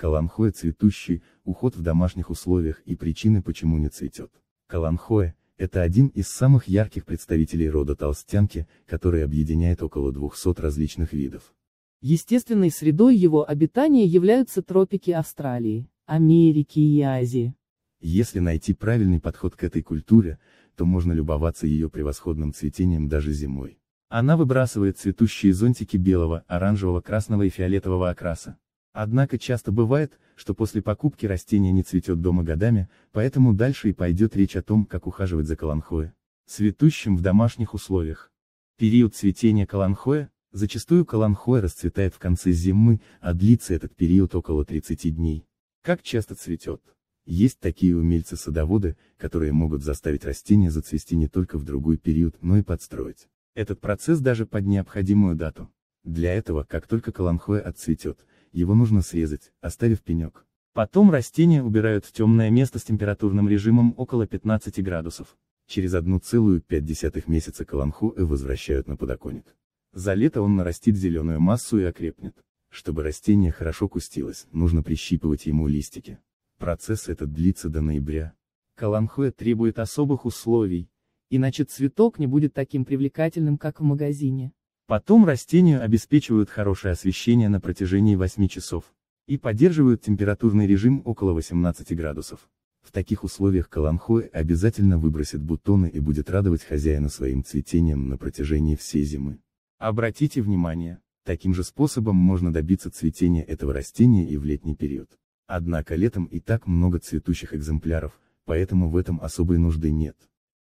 Каланхоэ цветущий, уход в домашних условиях и причины почему не цветет. Каланхоэ – это один из самых ярких представителей рода толстянки, который объединяет около 200 различных видов. Естественной средой его обитания являются тропики Австралии, Америки и Азии. Если найти правильный подход к этой культуре, то можно любоваться ее превосходным цветением даже зимой. Она выбрасывает цветущие зонтики белого, оранжевого, красного и фиолетового окраса. Однако часто бывает, что после покупки растение не цветет дома годами, поэтому дальше и пойдет речь о том, как ухаживать за каланхоэ, цветущим в домашних условиях. Период цветения каланхоэ, зачастую каланхоэ расцветает в конце зимы, а длится этот период около 30 дней. Как часто цветет? Есть такие умельцы-садоводы, которые могут заставить растение зацвести не только в другой период, но и подстроить. Этот процесс даже под необходимую дату. Для этого, как только каланхоэ отцветет, его нужно срезать, оставив пенек. Потом растения убирают в темное место с температурным режимом около 15 градусов. Через 1,5 месяца и возвращают на подоконник. За лето он нарастит зеленую массу и окрепнет. Чтобы растение хорошо кустилось, нужно прищипывать ему листики. Процесс этот длится до ноября. Каланхуэ требует особых условий, иначе цветок не будет таким привлекательным, как в магазине. Потом растению обеспечивают хорошее освещение на протяжении 8 часов и поддерживают температурный режим около 18 градусов. В таких условиях каланхоэ обязательно выбросит бутоны и будет радовать хозяина своим цветением на протяжении всей зимы. Обратите внимание, таким же способом можно добиться цветения этого растения и в летний период. Однако летом и так много цветущих экземпляров, поэтому в этом особой нужды нет.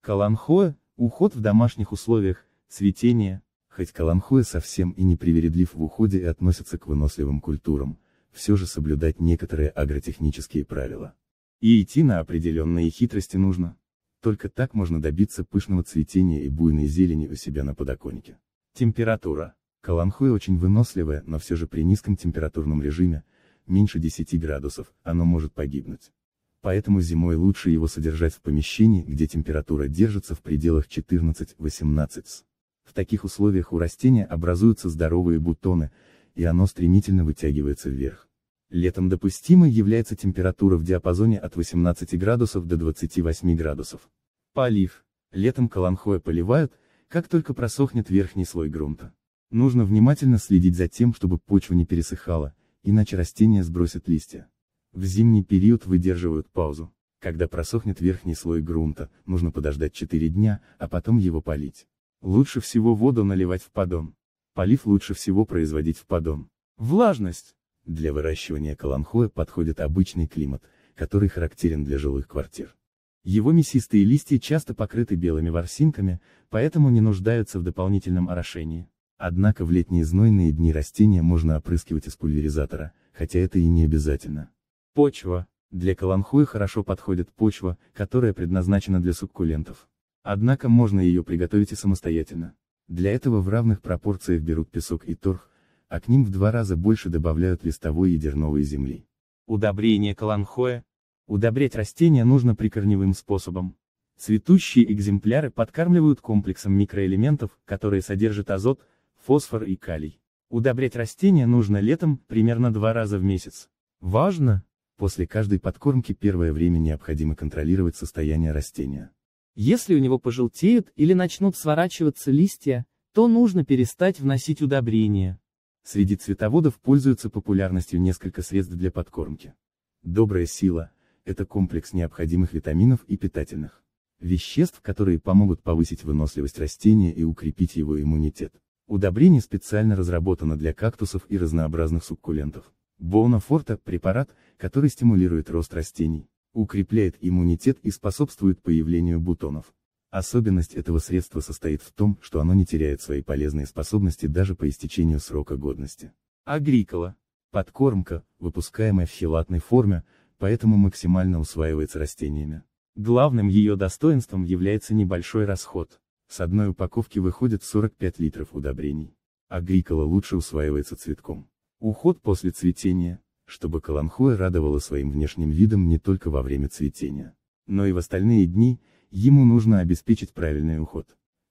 Каланхоэ, уход в домашних условиях, цветение, Хоть Каламхуэ совсем и не привередлив в уходе и относится к выносливым культурам, все же соблюдать некоторые агротехнические правила. И идти на определенные хитрости нужно. Только так можно добиться пышного цветения и буйной зелени у себя на подоконнике. Температура. Каланхуэ очень выносливое, но все же при низком температурном режиме, меньше 10 градусов, оно может погибнуть. Поэтому зимой лучше его содержать в помещении, где температура держится в пределах 14-18 с. В таких условиях у растения образуются здоровые бутоны, и оно стремительно вытягивается вверх. Летом допустимой является температура в диапазоне от 18 градусов до 28 градусов. Полив. Летом каланхоя поливают, как только просохнет верхний слой грунта. Нужно внимательно следить за тем, чтобы почва не пересыхала, иначе растения сбросят листья. В зимний период выдерживают паузу. Когда просохнет верхний слой грунта, нужно подождать 4 дня, а потом его полить. Лучше всего воду наливать в поддон. Полив лучше всего производить в поддон. Влажность. Для выращивания каланхоя подходит обычный климат, который характерен для жилых квартир. Его мясистые листья часто покрыты белыми ворсинками, поэтому не нуждаются в дополнительном орошении. Однако в летние знойные дни растения можно опрыскивать из пульверизатора, хотя это и не обязательно. Почва. Для каланхоя хорошо подходит почва, которая предназначена для суккулентов. Однако можно ее приготовить и самостоятельно. Для этого в равных пропорциях берут песок и торф, а к ним в два раза больше добавляют листовой и дерновой земли. Удобрение каланхоя. Удобрять растения нужно прикорневым способом. Цветущие экземпляры подкармливают комплексом микроэлементов, которые содержат азот, фосфор и калий. Удобрять растения нужно летом, примерно два раза в месяц. Важно! После каждой подкормки первое время необходимо контролировать состояние растения. Если у него пожелтеют или начнут сворачиваться листья, то нужно перестать вносить удобрения. Среди цветоводов пользуются популярностью несколько средств для подкормки. Добрая сила – это комплекс необходимых витаминов и питательных веществ, которые помогут повысить выносливость растения и укрепить его иммунитет. Удобрение специально разработано для кактусов и разнообразных суккулентов. Боунафорта – препарат, который стимулирует рост растений укрепляет иммунитет и способствует появлению бутонов. Особенность этого средства состоит в том, что оно не теряет свои полезные способности даже по истечению срока годности. Агрикола. Подкормка, выпускаемая в хелатной форме, поэтому максимально усваивается растениями. Главным ее достоинством является небольшой расход. С одной упаковки выходит 45 литров удобрений. Агрикола лучше усваивается цветком. Уход после цветения, чтобы Каламхоя радовала своим внешним видом не только во время цветения, но и в остальные дни, ему нужно обеспечить правильный уход.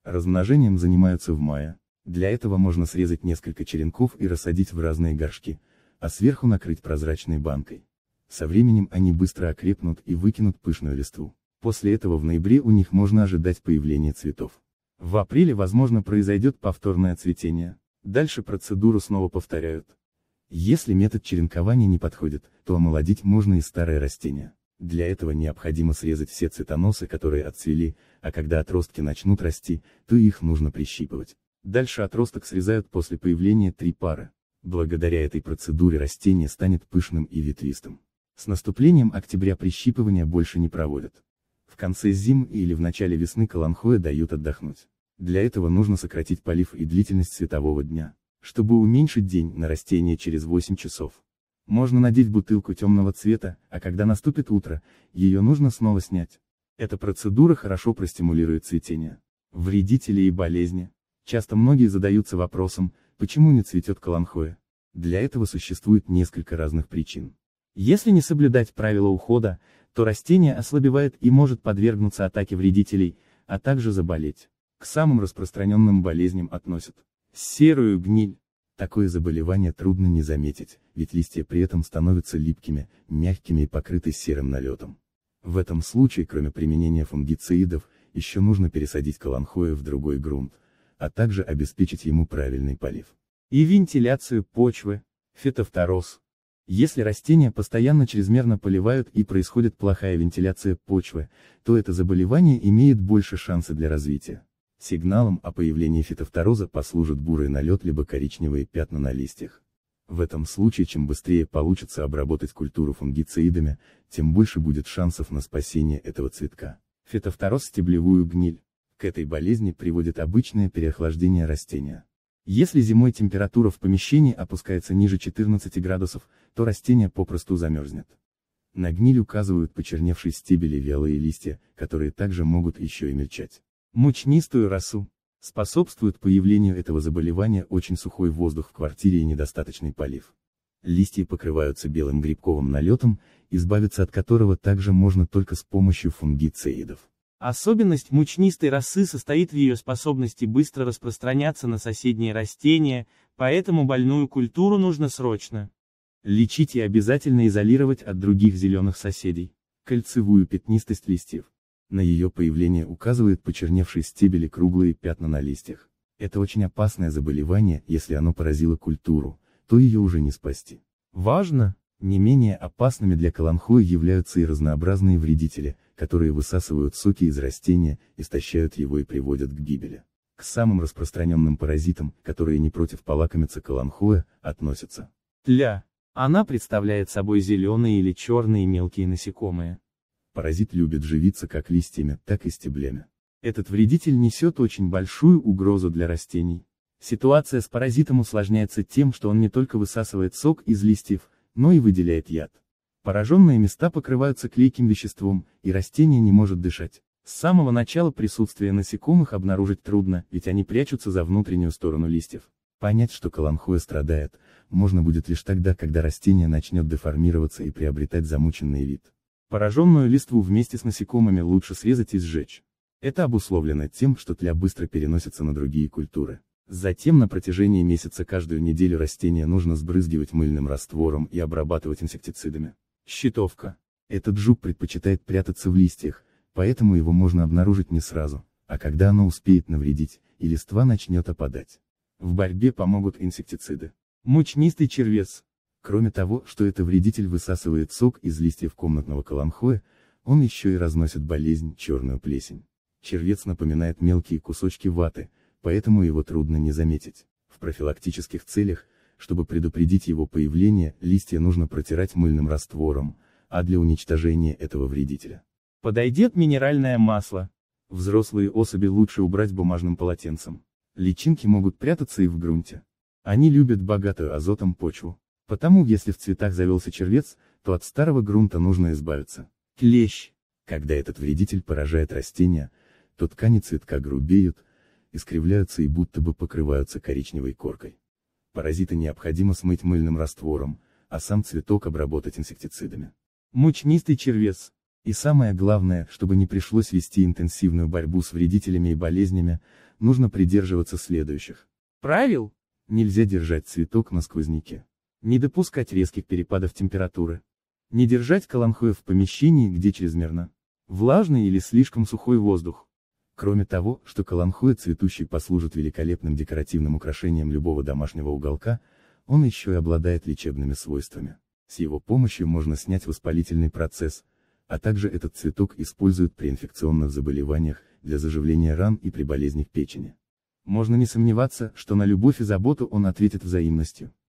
Размножением занимаются в мае, для этого можно срезать несколько черенков и рассадить в разные горшки, а сверху накрыть прозрачной банкой. Со временем они быстро окрепнут и выкинут пышную листву. После этого в ноябре у них можно ожидать появления цветов. В апреле возможно произойдет повторное цветение. Дальше процедуру снова повторяют. Если метод черенкования не подходит, то омолодить можно и старое растение. Для этого необходимо срезать все цветоносы, которые отцвели, а когда отростки начнут расти, то их нужно прищипывать. Дальше отросток срезают после появления три пары. Благодаря этой процедуре растение станет пышным и ветвистым. С наступлением октября прищипывания больше не проводят. В конце зимы или в начале весны каланхоя дают отдохнуть. Для этого нужно сократить полив и длительность светового дня. Чтобы уменьшить день на растение через 8 часов. Можно надеть бутылку темного цвета, а когда наступит утро, ее нужно снова снять. Эта процедура хорошо простимулирует цветение. Вредители и болезни. Часто многие задаются вопросом, почему не цветет каланхоя. Для этого существует несколько разных причин. Если не соблюдать правила ухода, то растение ослабевает и может подвергнуться атаке вредителей, а также заболеть. К самым распространенным болезням относят серую гниль. Такое заболевание трудно не заметить, ведь листья при этом становятся липкими, мягкими и покрыты серым налетом. В этом случае кроме применения фунгицидов, еще нужно пересадить каланхоя в другой грунт, а также обеспечить ему правильный полив. И вентиляцию почвы, фитофтороз. Если растения постоянно чрезмерно поливают и происходит плохая вентиляция почвы, то это заболевание имеет больше шансов для развития. Сигналом о появлении фитофтороза послужит бурый налет либо коричневые пятна на листьях. В этом случае чем быстрее получится обработать культуру фунгицидами, тем больше будет шансов на спасение этого цветка. Фитофтороз стеблевую гниль. К этой болезни приводит обычное переохлаждение растения. Если зимой температура в помещении опускается ниже 14 градусов, то растение попросту замерзнет. На гниль указывают почерневшие стебели вялые листья, которые также могут еще и мельчать мучнистую росу. Способствует появлению этого заболевания очень сухой воздух в квартире и недостаточный полив. Листья покрываются белым грибковым налетом, избавиться от которого также можно только с помощью фунгицидов. Особенность мучнистой росы состоит в ее способности быстро распространяться на соседние растения, поэтому больную культуру нужно срочно лечить и обязательно изолировать от других зеленых соседей. Кольцевую пятнистость листьев. На ее появление указывают почерневшие стебели круглые пятна на листьях. Это очень опасное заболевание, если оно поразило культуру, то ее уже не спасти. Важно! Не менее опасными для каланхои являются и разнообразные вредители, которые высасывают соки из растения, истощают его и приводят к гибели. К самым распространенным паразитам, которые не против полакомиться каланхоя, относятся. Тля. Она представляет собой зеленые или черные мелкие насекомые. Паразит любит живиться как листьями, так и стеблями. Этот вредитель несет очень большую угрозу для растений. Ситуация с паразитом усложняется тем, что он не только высасывает сок из листьев, но и выделяет яд. Пораженные места покрываются клейким веществом, и растение не может дышать. С самого начала присутствие насекомых обнаружить трудно, ведь они прячутся за внутреннюю сторону листьев. Понять, что каланхоя страдает, можно будет лишь тогда, когда растение начнет деформироваться и приобретать замученный вид. Пораженную листву вместе с насекомыми лучше срезать и сжечь. Это обусловлено тем, что тля быстро переносится на другие культуры. Затем на протяжении месяца каждую неделю растения нужно сбрызгивать мыльным раствором и обрабатывать инсектицидами. Щитовка. Этот жук предпочитает прятаться в листьях, поэтому его можно обнаружить не сразу, а когда оно успеет навредить, и листва начнет опадать. В борьбе помогут инсектициды. Мучнистый червец. Кроме того, что это вредитель высасывает сок из листьев комнатного каламхоя, он еще и разносит болезнь, черную плесень. Червец напоминает мелкие кусочки ваты, поэтому его трудно не заметить. В профилактических целях, чтобы предупредить его появление, листья нужно протирать мыльным раствором, а для уничтожения этого вредителя. Подойдет минеральное масло. Взрослые особи лучше убрать бумажным полотенцем. Личинки могут прятаться и в грунте. Они любят богатую азотом почву. Потому если в цветах завелся червец, то от старого грунта нужно избавиться. Клещ. Когда этот вредитель поражает растения, то ткани цветка грубеют, искривляются и будто бы покрываются коричневой коркой. Паразиты необходимо смыть мыльным раствором, а сам цветок обработать инсектицидами. Мучнистый червец. И самое главное, чтобы не пришлось вести интенсивную борьбу с вредителями и болезнями, нужно придерживаться следующих. Правил? Нельзя держать цветок на сквозняке. Не допускать резких перепадов температуры. Не держать каланхоев в помещении, где чрезмерно влажный или слишком сухой воздух. Кроме того, что каланхоя цветущий послужит великолепным декоративным украшением любого домашнего уголка, он еще и обладает лечебными свойствами. С его помощью можно снять воспалительный процесс, а также этот цветок используют при инфекционных заболеваниях, для заживления ран и при болезнях печени. Можно не сомневаться, что на любовь и заботу он ответит взаимностью.